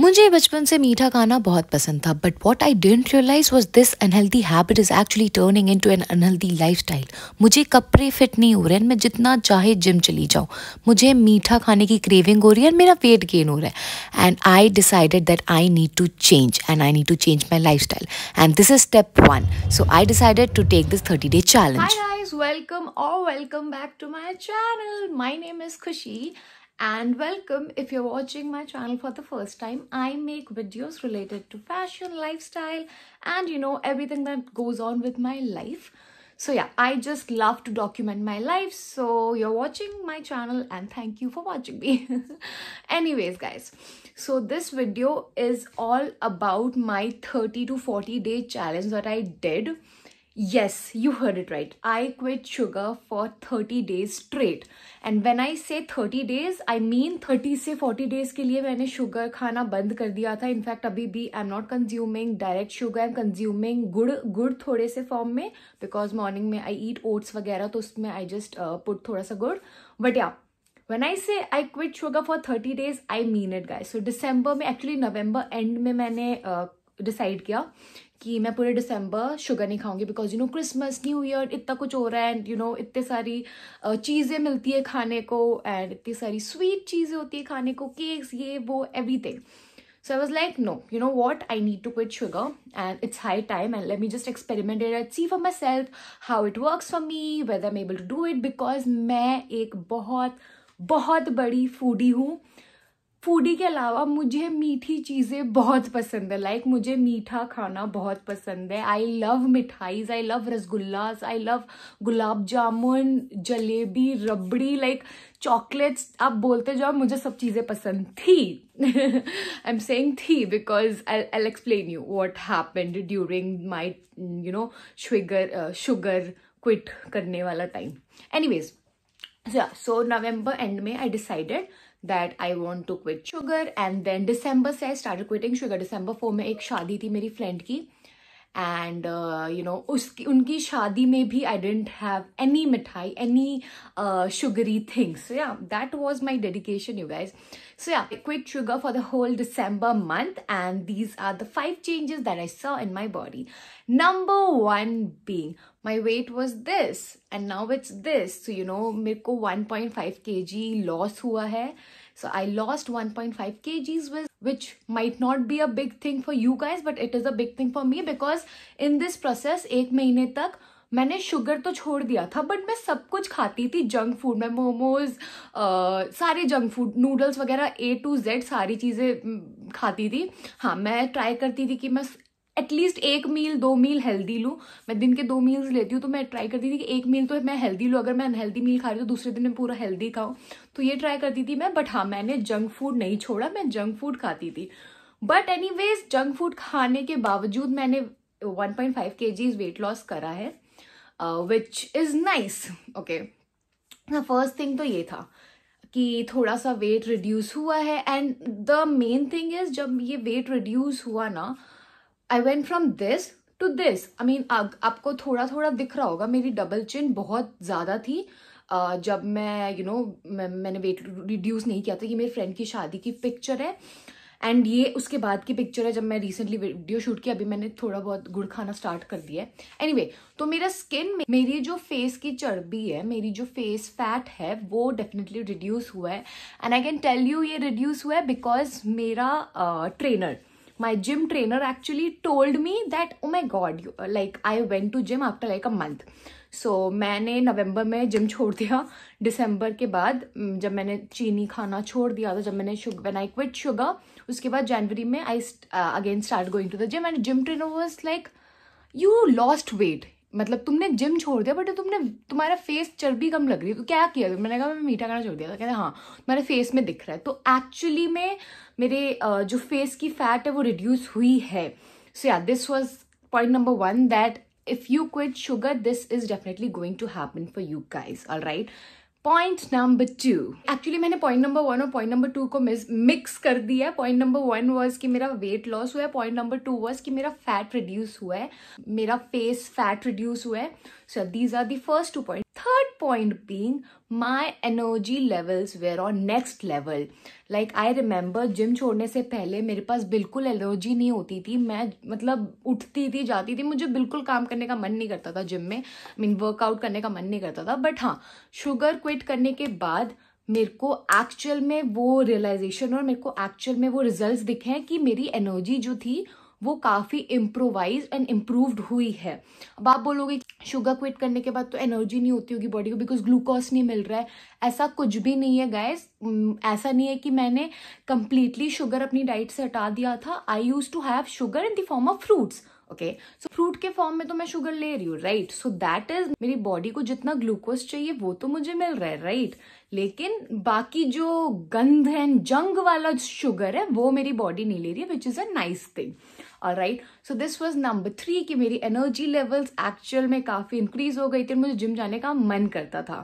मुझे बचपन से मीठा खाना बहुत पसंद था but what I didn't realize was this unhealthy habit is actually turning in to an unhealthy lifestyle मुझे कपड़े फिट नहीं हो रहे हैं मैं जितना चाहे जिम चली जाऊँ मुझे मीठा खाने की क्रेविंग हो रही है मेरा वेट गेन हो रहा है and I decided that I need to change and I need to change my lifestyle and this is step one so I decided to take this thirty day challenge welcome or welcome back to my channel my name is Khushi and welcome if you're watching my channel for the first time i make videos related to fashion lifestyle and you know everything that goes on with my life so yeah i just love to document my life so you're watching my channel and thank you for watching me anyways guys so this video is all about my 30 to 40 day challenge that i did Yes, you heard it right. I quit sugar for 30 days straight. And when I say 30 days, I mean 30 से 40 days के लिए मैंने sugar खाना बंद कर दिया था in fact अभी भी I am not consuming direct sugar I am consuming gur gur थोड़े से फॉर्म में बिकॉज मॉर्निंग में आई ईट ओट्स वगैरह तो उसमें आई जस्ट पुट थोड़ा सा गुड़ बट या when I say I quit sugar for thirty days I mean it guys so December में एक्चुअली नवम्बर एंड में मैंने डिसाइड uh, किया कि मैं पूरे दिसंबर शुगर नहीं खाऊंगी because you know Christmas new year इतना कुछ हो रहा है एंड यू नो इतनी सारी चीज़ें मिलती है खाने को एंड इतनी सारी स्वीट चीज़ें होती है खाने को केक्स ये वो everything so I was like no you know what I need to quit sugar and it's high time and let me just experiment and at see for myself how it works for me whether am able to do it because मैं एक बहुत बहुत बड़ी foodie हूँ foodie के अलावा मुझे मीठी चीज़ें बहुत पसंद है लाइक like, मुझे मीठा खाना बहुत पसंद है I love mithais I love rasgullas I love gulab jamun jalebi rabri like chocolates आप बोलते जाओ मुझे सब चीज़ें पसंद थी आई एम सेइंग थी because I explain you what happened during my you know sugar sugar quit करने वाला time anyways yeah so november end may i decided that I want to quit sugar and then December से I started quitting sugar. December 4 में एक शादी थी मेरी friend की and you know उसकी उनकी शादी में भी I didn't have any mithai any sugary things yeah that was my dedication you guys so yeah quit sugar for the whole December month and these are the five changes that I saw in my body number one being my weight was this and now it's this so you know मेरे को one point five के जी loss हुआ है So I lost 1.5 kgs, with which might not be a big thing for you guys, but it is a big thing for me because in this process, ek mahine tak मैंने sugar तो छोड़ दिया था but मैं सब कुछ खाती थी जंक फूड मैं मोमोज सारे जंक फूड नूडल्स वगैरह ए टू जेड सारी चीज़ें खाती थी हाँ मैं ट्राई करती थी कि मैं एटलीस्ट एक मील दो मील हेल्दी लूँ मैं दिन के दो मील्स लेती हूँ तो मैं ट्राई करती थी कि एक मील तो मैं हेल्दी लूँ अगर मैं अनहेल्दी मील खा रही हूँ तो दूसरे दिन मैं पूरा हेल्दी खाऊँ तो ये ट्राई करती थी मैं बट हाँ मैंने जंक फूड नहीं छोड़ा मैं जंक फूड खाती थी बट एनी जंक फूड खाने के बावजूद मैंने वन पॉइंट फाइव के जीज वेट लॉस करा है which is nice okay first thing तो ये था कि थोड़ा सा वेट रिड्यूस हुआ है and the main thing is जब ये वेट रिड्यूस हुआ ना I went from this to this I mean आपको थोड़ा थोड़ा दिख रहा होगा मेरी डबल चिन बहुत ज़्यादा थी Uh, जब मैं यू you नो know, मैं, मैंने वेट रिड्यूस नहीं किया था ये मेरे फ्रेंड की शादी की पिक्चर है एंड ये उसके बाद की पिक्चर है जब मैं रिसेंटली वीडियो शूट की अभी मैंने थोड़ा बहुत गुड़ खाना स्टार्ट कर दिया है एनीवे तो मेरा स्किन मेरी जो फेस की चर्बी है मेरी जो फेस फैट है वो डेफिनेटली रिड्यूस हुआ है and I can tell you ये रिड्यूस हुआ है बिकॉज मेरा trainer uh, my gym trainer actually told me that oh my god you, like i went to gym after like a month so so, मैंने नवंबर में gym छोड़ दिया दिसंबर के बाद जब मैंने चीनी खाना छोड़ दिया था तो जब मैंने sugar when I quit sugar उसके बाद जनवरी में I again start going to the gym and gym trainer was like you lost weight मतलब तुमने जिम छोड़ दिया बट तुमने तुम्हारा फेस चर्बी कम लग रही है तो क्या किया मैंने कहा मैं मीठा खाना छोड़ दिया था कहते हाँ तुम्हारे फेस में दिख रहा है तो एक्चुअली में मेरे जो फेस की फैट है वो रिड्यूस हुई है so yeah this was point number one that if you quit sugar this is definitely going to happen for you guys all right point number two actually मैंने point number one और point number two को mix कर दिया है point number one was कि मेरा weight loss हुआ है पॉइंट नंबर टू वॉज कि मेरा फैट रिड्यूस हुआ है मेरा फेस फैट रिड्यूस हुआ है so these are the first two point third point being my energy levels were on next level like i remember gym छोड़ने से पहले मेरे पास बिल्कुल एनर्जी नहीं होती थी मैं मतलब उठती थी जाती थी मुझे बिल्कुल काम करने का मन नहीं करता था जिम में आई मीन वर्कआउट करने का मन नहीं करता था बट हाँ शुगर क्विट करने के बाद मेरे को एक्चुअल में वो रियलाइजेशन और मेरे को एक्चुअल में वो रिजल्ट्स दिखे हैं कि मेरी एनर्जी जो थी वो काफ़ी इम्प्रोवाइज एंड इम्प्रूव्ड हुई है अब आप बोलोगे शुगर क्विट करने के बाद तो एनर्जी नहीं होती होगी बॉडी को बिकॉज ग्लूकोज नहीं मिल रहा है ऐसा कुछ भी नहीं है गाइस ऐसा नहीं है कि मैंने कंप्लीटली शुगर अपनी डाइट से हटा दिया था I used to have sugar in the form of fruits okay so fruit के फॉर्म में तो मैं शुगर ले रही हूँ राइट सो दैट इज मेरी बॉडी को जितना ग्लूकोज चाहिए वो तो मुझे मिल रहा है राइट right? लेकिन बाकी जो गंध है जंग वाला शुगर है वो मेरी बॉडी नहीं ले रही है which is a nice thing और right so this was number three कि मेरी एनर्जी लेवल्स एक्चुअल में काफी इंक्रीज हो गई थी मुझे जिम जाने का मन करता था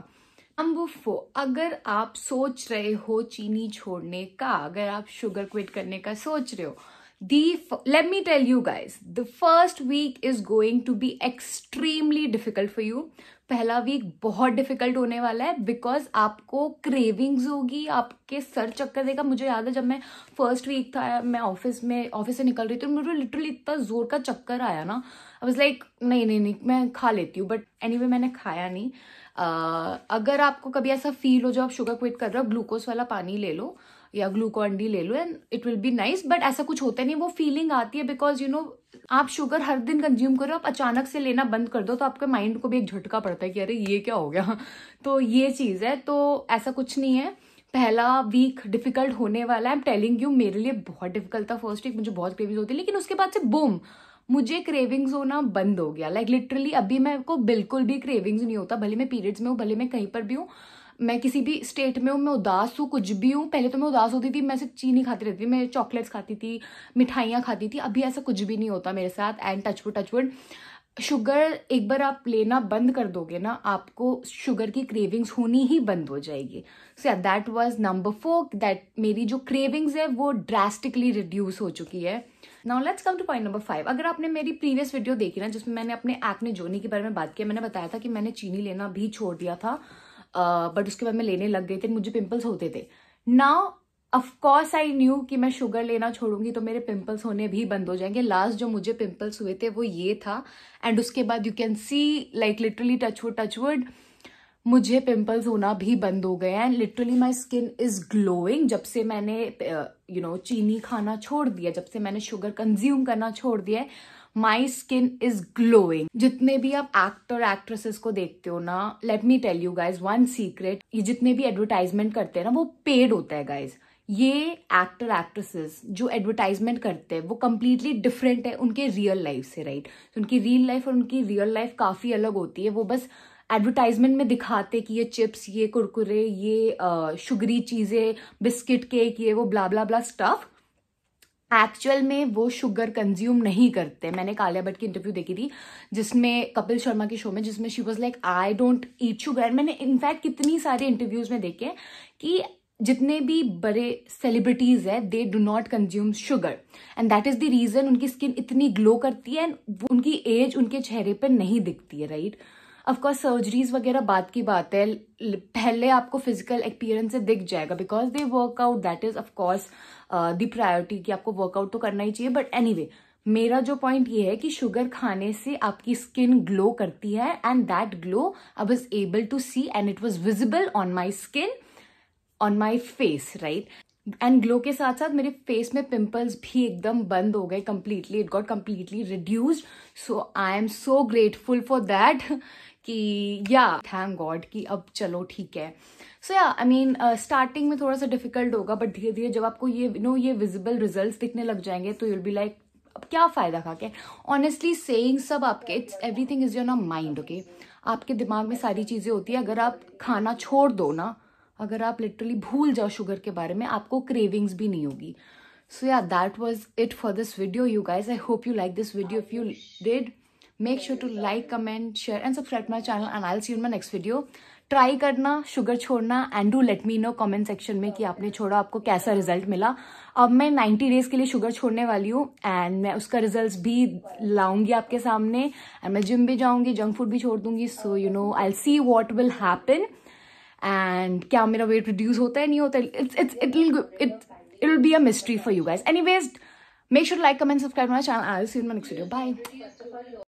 नंबर फोर अगर आप सोच रहे हो चीनी छोड़ने का अगर आप शुगर क्विट करने का सोच रहे हो the let me tell you guys the first week is going to be extremely difficult for you पहला वीक बहुत डिफिकल्ट होने वाला है बिकॉज आपको क्रेविंग्स होगी आपके सर चक्कर देगा मुझे याद है जब मैं फर्स्ट वीक था मैं ऑफिस में ऑफिस से निकल रही थी मुझे लिटरली इतना जोर का चक्कर आया ना आई वॉज लाइक नहीं नहीं नहीं मैं खा लेती हूँ बट एनीवे anyway, मैंने खाया नहीं uh, अगर आपको कभी ऐसा फील हो जो आप शुगर क्विट कर रहे हो ग्लूकोज वाला पानी ले लो uh, या ग्लूकॉन डी ले लो and it will be nice but ऐसा कुछ होता नहीं वो फीलिंग आती है बिकॉज यू नो आप शुगर हर दिन कंज्यूम करो आप अचानक से लेना बंद कर दो तो आपके माइंड को भी एक झटका पड़ता है कि अरे ये क्या हो गया तो ये चीज़ है तो ऐसा कुछ नहीं है पहला वीक डिफिकल्ट होने वाला है आई एम टेलिंग यू मेरे लिए बहुत डिफिकल्ट था फर्स्ट वीक मुझे बहुत क्रेविंग्स होती है लेकिन उसके बाद से बूम मुझे क्रेविंग्स होना बंद हो गया लाइक like, लिटरली अभी मेरे को बिल्कुल भी क्रेविंग्स नहीं होता भले मैं पीरियड्स में हूँ भले मैं कहीं पर भी हूँ मैं किसी भी स्टेट में हूँ मैं उदास हूँ कुछ भी हूँ पहले तो मैं उदास होती थी मैं सिर्फ चीनी खाती रहती थी मैं चॉकलेट्स खाती थी मिठाइयाँ खाती थी अभी ऐसा कुछ भी नहीं होता मेरे साथ एंड टचवुड टचवुड शुगर एक बार आप लेना बंद कर दोगे ना आपको शुगर की क्रेविंग्स होनी ही बंद हो जाएगी so that was number four that मेरी जो क्रेविंग्स है वो ड्रास्टिकली रिड्यूस हो चुकी है now let's come to point number five अगर आपने मेरी प्रीवियस वीडियो देखी ना जिसमें मैंने अपने एक्ने जोनी के बारे में बात किया मैंने बताया था कि मैंने चीनी लेना भी छोड़ दिया था बट उसके बाद मैं लेने लग गई थी मुझे पिंपल्स होते थे नाउ ऑफकोर्स आई न्यू कि मैं शुगर लेना छोड़ूंगी तो मेरे पिंपल्स होने भी बंद हो जाएंगे लास्ट जो मुझे पिंपल्स हुए थे वो ये था एंड उसके बाद you can see like literally touchwood touchwood मुझे पिंपल्स होना भी बंद हो गए and literally my skin is glowing जब से मैंने you uh, know you know, चीनी खाना छोड़ दिया जब से मैंने शुगर कंज्यूम करना छोड़ दिया है माई स्किन इज ग्लोइंग जितने भी आप एक्टर एक्ट्रेसेस को देखते हो ना let me tell you guys one secret ये जितने भी एडवर्टाइजमेंट करते हैं ना वो पेड होता है गाइज ये एक्टर एक्ट्रेसेस जो एडवर्टाइजमेंट करते हैं वो कम्प्लीटली डिफरेंट है उनके रियल लाइफ से राइट right? तो उनकी रियल लाइफ और उनकी रियल लाइफ काफी अलग होती है वो बस एडवर्टाइजमेंट में दिखाते कि ये चिप्स ये कुरकुरे ये शुगरी चीजें बिस्किट केक ये वो ब्ला ब्ला ब्ला स्टफ़ एक्चुअल में वो शुगर कंज्यूम नहीं करते मैंने कालिया भट्ट की इंटरव्यू देखी थी जिसमें कपिल शर्मा के शो में जिसमें she was like I don't eat sugar मैंने इनफैक्ट कितनी सारे इंटरव्यूज में देखे कि जितने भी बड़े सेलिब्रिटीज है they do not consume sugar and that is the reason उनकी स्किन इतनी ग्लो करती है एंड उनकी एज उनके चेहरे पर नहीं दिखती है राइट right? ऑफकोर्स सर्जरीज वगैरह बात की बात है पहले आपको फिजिकल अपीयरेंस से दिख जाएगा because they workout that is of course the priority कि आपको वर्कआउट तो करना ही चाहिए बट एनी anyway, मेरा जो पॉइंट ये है कि शुगर खाने से आपकी स्किन ग्लो करती है and that glow I was able to see and it was visible on my skin on my face right and glow के साथ साथ मेरे फेस में पिंपल्स भी एकदम बंद हो गए completely it got completely reduced so I am so grateful for that कि या थैंक गॉड कि अब चलो ठीक है सो या आई मीन स्टार्टिंग में थोड़ा सा डिफिकल्ट होगा बट धीरे धीरे जब आपको ये यू नो ये विजिबल रिजल्ट दिखने लग जाएंगे तो यूल बी लाइक अब क्या फ़ायदा खा के ऑनेस्टली सेइंग सब आपके इट्स एवरीथिंग इज योर ना माइंड ओके आपके दिमाग में सारी चीज़ें होती है अगर आप खाना छोड़ दो ना अगर आप लिटरली भूल जाओ शुगर के बारे में आपको क्रेविंग्स भी नहीं होगी so yeah that was it for this video you guys I hope you like this video if you did make sure to like comment share and subscribe my channel and I see in my next video try करना शुगर छोड़ना and do let me know comment section में कि आपने छोड़ा आपको कैसा result मिला अब मैं 90 डेज के लिए शुगर छोड़ने वाली हूँ एंड मैं उसका रिजल्ट भी लाऊंगी आपके सामने एंड मैं जिम भी जाऊंगी जंक फूड भी छोड़ दूंगी so you know I see what will happen and क्या मेरा वेट रिड्यूस होता है नहीं होता it's it's it will be a mystery for you guys anyways make sure like comment subscribe my channel I see my next video bye